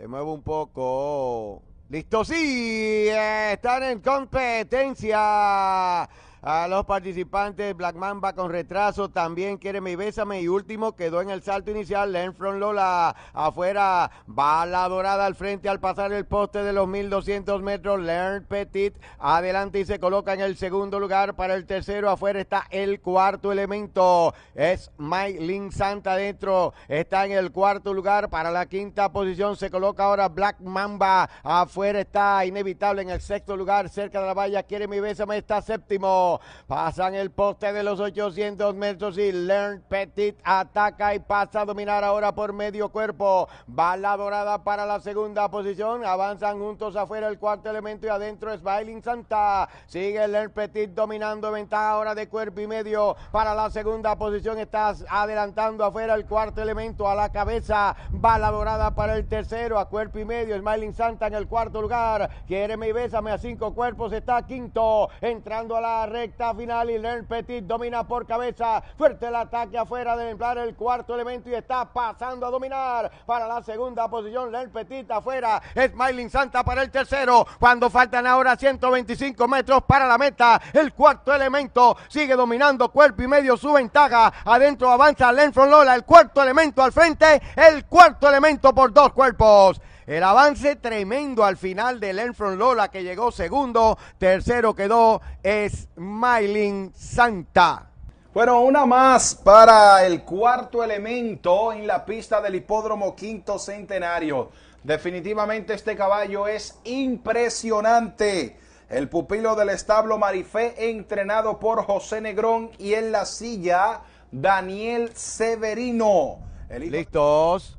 Se mueve un poco. Listo, sí, eh, están en competencia a los participantes. Black Mamba con retraso, también quiere mi bésame y último quedó en el salto inicial. Len From Lola afuera, bala dorada al frente al pasar el poste de los 1200 metros. Learn Petit adelante y se coloca en el segundo lugar para el tercero. Afuera está el cuarto elemento. Es Maylin Santa adentro, está en el cuarto lugar para la quinta posición. Se coloca ahora Black Mamba. Afuera está inevitable en el sexto lugar, cerca de la valla. Quiere mi bésame, está séptimo. Pasan el poste de los 800 metros y Learn Petit ataca y pasa a dominar ahora por medio cuerpo. Bala dorada para la segunda posición. Avanzan juntos afuera el cuarto elemento y adentro es Bailing Santa. Sigue Learn Petit dominando ventaja ahora de cuerpo y medio. Para la segunda posición estás adelantando afuera el cuarto elemento a la cabeza. la dorada para el tercero a cuerpo y medio. Smiling Santa en el cuarto lugar. Quiere y bésame a cinco cuerpos. Está quinto entrando a la red final y Len Petit domina por cabeza. Fuerte el ataque afuera de emplear el cuarto elemento y está pasando a dominar para la segunda posición. Len Petit afuera. Smiling Santa para el tercero. Cuando faltan ahora 125 metros para la meta, el cuarto elemento sigue dominando cuerpo y medio su ventaja. Adentro avanza Learn Lola. El cuarto elemento al frente. El cuarto elemento por dos cuerpos. El avance tremendo al final del Enfront Lola que llegó segundo, tercero quedó Smiling Santa. Bueno, una más para el cuarto elemento en la pista del hipódromo quinto centenario. Definitivamente este caballo es impresionante. El pupilo del establo Marifé, entrenado por José Negrón y en la silla Daniel Severino. Listos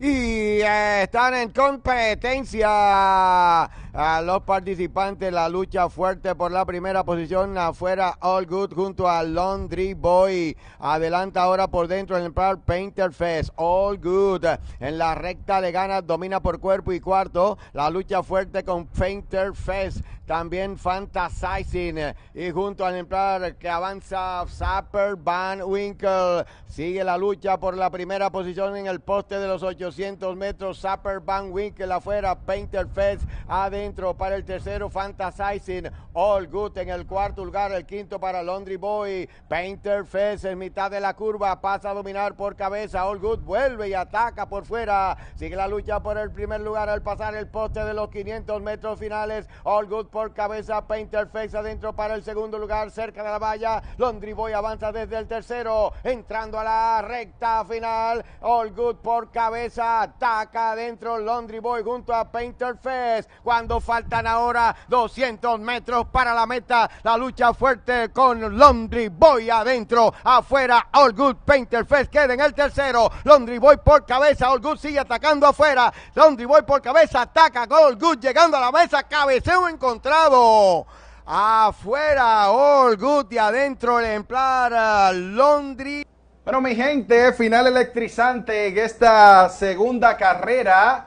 y eh, están en competencia a los participantes la lucha fuerte por la primera posición afuera All Good junto a Laundry Boy. Adelanta ahora por dentro el emplar Painter Fest. All Good en la recta de ganas domina por cuerpo y cuarto. La lucha fuerte con Painter Fest. También Fantasizing y junto al emplear que avanza Zapper Van Winkle. Sigue la lucha por la primera posición en el poste de los 800 metros. Zapper Van Winkle afuera, Painter Fest. Adelante dentro para el tercero, Fantasizing, All Good en el cuarto lugar, el quinto para Laundry Boy, Painter face en mitad de la curva, pasa a dominar por cabeza, All Good vuelve y ataca por fuera, sigue la lucha por el primer lugar al pasar el poste de los 500 metros finales, All Good por cabeza, Painter face adentro para el segundo lugar, cerca de la valla, Laundry Boy avanza desde el tercero, entrando a la recta final, All Good por cabeza, ataca adentro Laundry Boy junto a Painter face cuando faltan ahora 200 metros para la meta. La lucha fuerte con Londry Boy adentro, afuera. All Good Painter Fest queda en el tercero. Laundry Boy por cabeza. All Good sigue atacando afuera. Laundry Boy por cabeza ataca. All Good llegando a la mesa. Cabeceo encontrado. Afuera, All Good y adentro el ejemplar uh, Londry. Bueno, mi gente, final electrizante en esta segunda carrera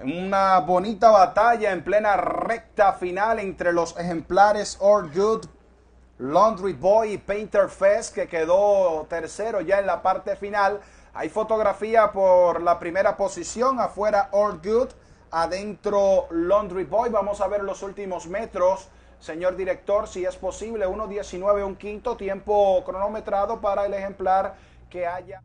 una bonita batalla en plena recta final entre los ejemplares All Good, Laundry Boy y Painter Fest, que quedó tercero ya en la parte final. Hay fotografía por la primera posición, afuera All Good, adentro Laundry Boy. Vamos a ver los últimos metros, señor director, si es posible. 1.19, un quinto tiempo cronometrado para el ejemplar que haya...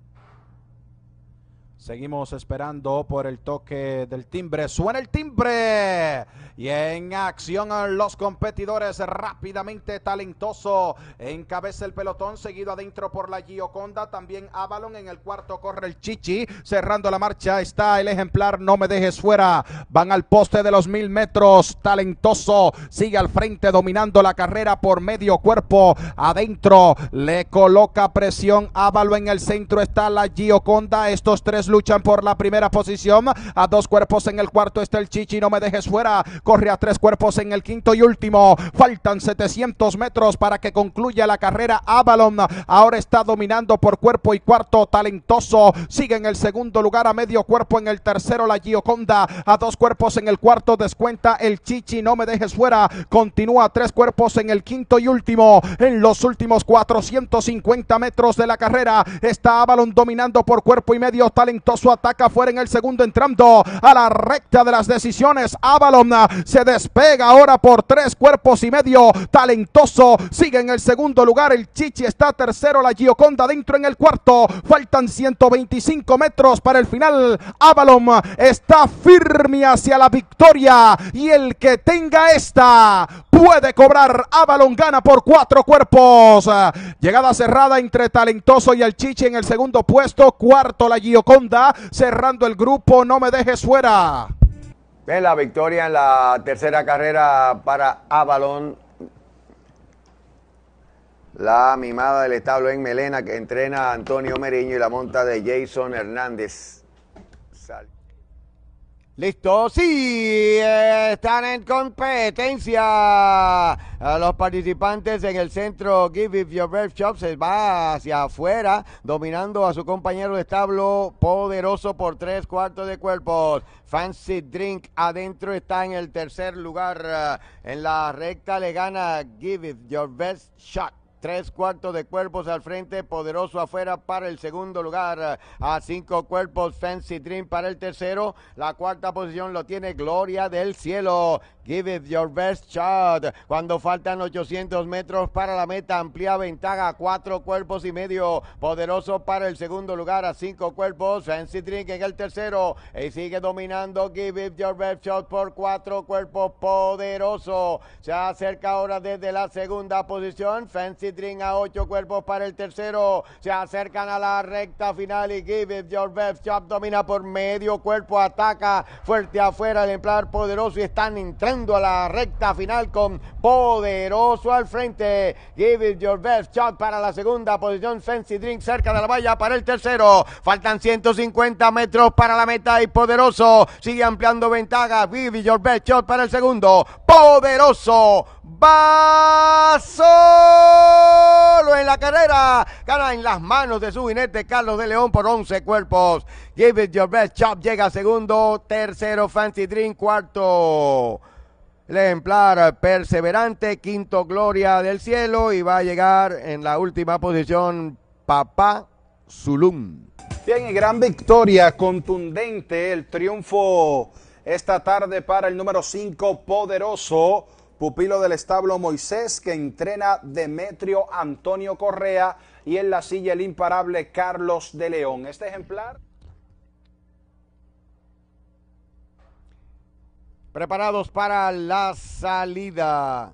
Seguimos esperando por el toque del timbre. Suena el timbre. Y en acción los competidores. Rápidamente talentoso. Encabeza el pelotón. Seguido adentro por la Gioconda. También Avalon. En el cuarto corre el Chichi. Cerrando la marcha está el ejemplar. No me dejes fuera. Van al poste de los mil metros. Talentoso. Sigue al frente dominando la carrera por medio cuerpo. Adentro le coloca presión. Avalon en el centro está la Gioconda. Estos tres luchan por la primera posición. A dos cuerpos en el cuarto está el Chichi, no me dejes fuera. Corre a tres cuerpos en el quinto y último. Faltan 700 metros para que concluya la carrera. Avalon ahora está dominando por cuerpo y cuarto. Talentoso sigue en el segundo lugar a medio cuerpo. En el tercero la Gioconda. A dos cuerpos en el cuarto descuenta el Chichi, no me dejes fuera. Continúa tres cuerpos en el quinto y último. En los últimos 450 metros de la carrera está Avalon dominando por cuerpo y medio. Talentoso su ataca fuera en el segundo entrando a la recta de las decisiones. Avalon ah, se despega ahora por tres cuerpos y medio. Talentoso sigue en el segundo lugar. El Chichi está tercero. La Gioconda dentro en el cuarto. Faltan 125 metros para el final. Avalon ah, está firme hacia la victoria. Y el que tenga esta puede cobrar. Avalon gana por cuatro cuerpos. Llegada cerrada entre Talentoso y el Chichi en el segundo puesto. Cuarto la Gioconda cerrando el grupo, no me deje fuera. De la victoria en la tercera carrera para Avalon. La mimada del establo en Melena que entrena a Antonio Meriño y la monta de Jason Hernández. Listo, sí, están en competencia. Eh, los participantes en el centro Give It Your Best Shop se va hacia afuera, dominando a su compañero de establo poderoso por tres cuartos de cuerpos. Fancy Drink adentro está en el tercer lugar. Eh, en la recta le gana Give It Your Best Shot. Tres cuartos de cuerpos al frente, poderoso afuera para el segundo lugar. A cinco cuerpos, Fancy Dream para el tercero. La cuarta posición lo tiene Gloria del Cielo. Give it your best shot. Cuando faltan 800 metros para la meta, amplía ventaja cuatro cuerpos y medio. Poderoso para el segundo lugar a cinco cuerpos. Fancy Drink en el tercero. Y sigue dominando Give it your best shot por cuatro cuerpos. Poderoso. Se acerca ahora desde la segunda posición. Fancy Drink a ocho cuerpos para el tercero. Se acercan a la recta final y Give It Your Best domina por medio cuerpo, ataca fuerte afuera el emplear poderoso y están entrando a la recta final con poderoso al frente. Give It Your Best Shot para la segunda posición. Fancy Drink cerca de la valla para el tercero. Faltan 150 metros para la meta y poderoso sigue ampliando ventaja. Give It Your Best Shot para el segundo. Poderoso. Vaso solo en la carrera. Gana en las manos de su jinete Carlos de León por 11 cuerpos. Give it your chop llega segundo. Tercero Fancy Dream. Cuarto. El ejemplar perseverante, quinto Gloria del Cielo y va a llegar en la última posición Papá Zulum. Bien, y gran victoria, contundente, el triunfo esta tarde para el número 5 poderoso pupilo del establo Moisés que entrena Demetrio Antonio Correa y en la silla el imparable Carlos de León. Este ejemplar... Preparados para la salida.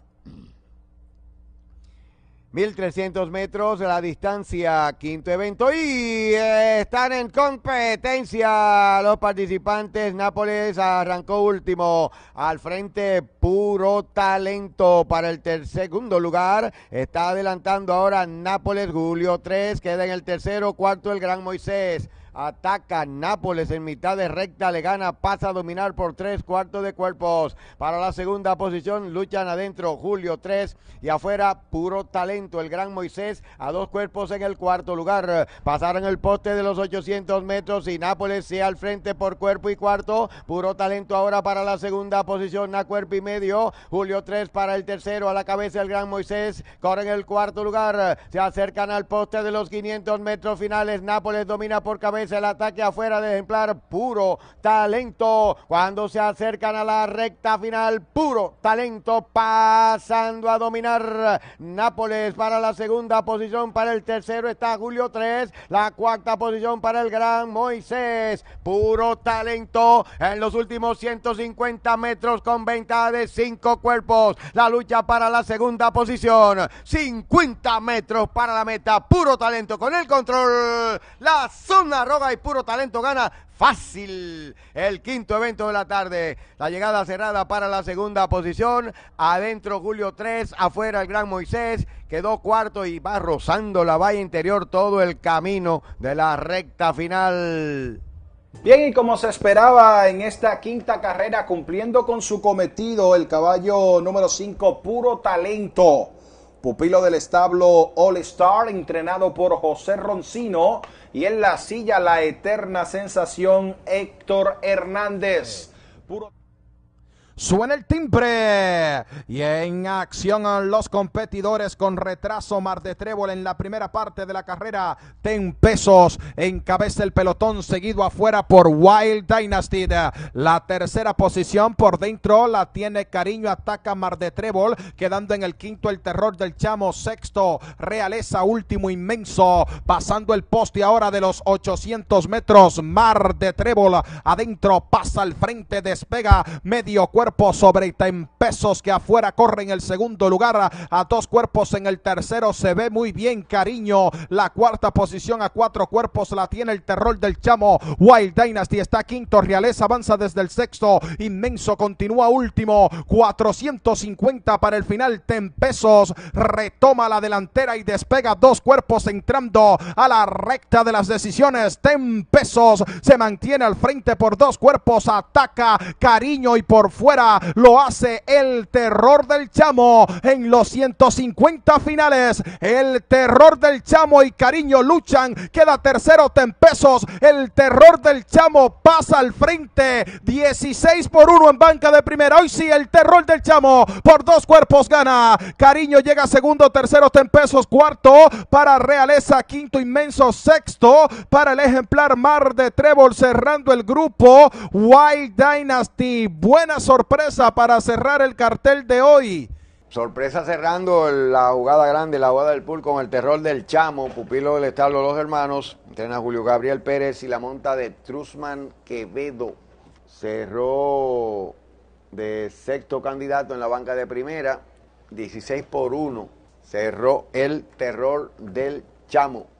1300 metros la distancia, quinto evento. Y eh, están en competencia los participantes. Nápoles arrancó último al frente, puro talento para el segundo lugar. Está adelantando ahora Nápoles, Julio 3, queda en el tercero, cuarto el Gran Moisés. Ataca Nápoles en mitad de recta, le gana, pasa a dominar por tres cuartos de cuerpos. Para la segunda posición luchan adentro Julio tres y afuera puro talento. El gran Moisés a dos cuerpos en el cuarto lugar. Pasaron el poste de los 800 metros y Nápoles se al frente por cuerpo y cuarto. Puro talento ahora para la segunda posición, a cuerpo y medio. Julio 3 para el tercero, a la cabeza el gran Moisés. Corre en el cuarto lugar, se acercan al poste de los 500 metros finales. Nápoles domina por cabeza el ataque afuera de ejemplar puro talento. Cuando se acercan a la recta final, puro talento pasando a dominar Nápoles para la segunda posición. Para el tercero está Julio 3. La cuarta posición para el gran Moisés. Puro talento en los últimos 150 metros con venta de cinco cuerpos. La lucha para la segunda posición. 50 metros para la meta. Puro talento con el control. La zona y puro talento gana fácil el quinto evento de la tarde. La llegada cerrada para la segunda posición. Adentro Julio 3, afuera el gran Moisés. Quedó cuarto y va rozando la valla interior todo el camino de la recta final. Bien, y como se esperaba en esta quinta carrera, cumpliendo con su cometido, el caballo número 5, puro talento pupilo del establo All Star, entrenado por José Roncino, y en la silla la eterna sensación Héctor Hernández. Suena el timbre y en acción los competidores con retraso. Mar de Trébol en la primera parte de la carrera. Ten pesos encabeza el pelotón seguido afuera por Wild Dynasty. La tercera posición por dentro la tiene Cariño. Ataca Mar de Trébol quedando en el quinto el terror del chamo. Sexto Realeza último inmenso pasando el poste ahora de los 800 metros. Mar de Trébol adentro pasa al frente despega medio cuerpo sobre Tempesos que afuera corre en el segundo lugar, a, dos cuerpos en el tercero, se ve muy bien cariño, la cuarta posición a cuatro cuerpos la tiene el terror del chamo, Wild Dynasty está quinto, Realeza avanza desde el sexto, Inmenso continúa último, 450 para el final, Tempesos retoma la delantera y despega dos cuerpos entrando a la recta de las decisiones, Tempesos se mantiene al frente por dos cuerpos, ataca cariño y por fuera lo hace el terror del chamo en los 150 finales. El terror del chamo y cariño luchan. Queda tercero ten pesos. El terror del chamo pasa al frente. 16 por 1 en banca de primera. Hoy sí, el terror del chamo por dos cuerpos gana. Cariño llega segundo, tercero ten pesos. Cuarto para Realeza. Quinto inmenso. Sexto para el ejemplar Mar de Trébol cerrando el grupo. Wild Dynasty. Buena sorpresa sorpresa para cerrar el cartel de hoy. Sorpresa cerrando la jugada grande, la jugada del pool con el terror del chamo, pupilo del establo Los Hermanos. Entrena Julio Gabriel Pérez y la monta de Trusman Quevedo. Cerró de sexto candidato en la banca de primera, 16 por 1. Cerró el terror del chamo.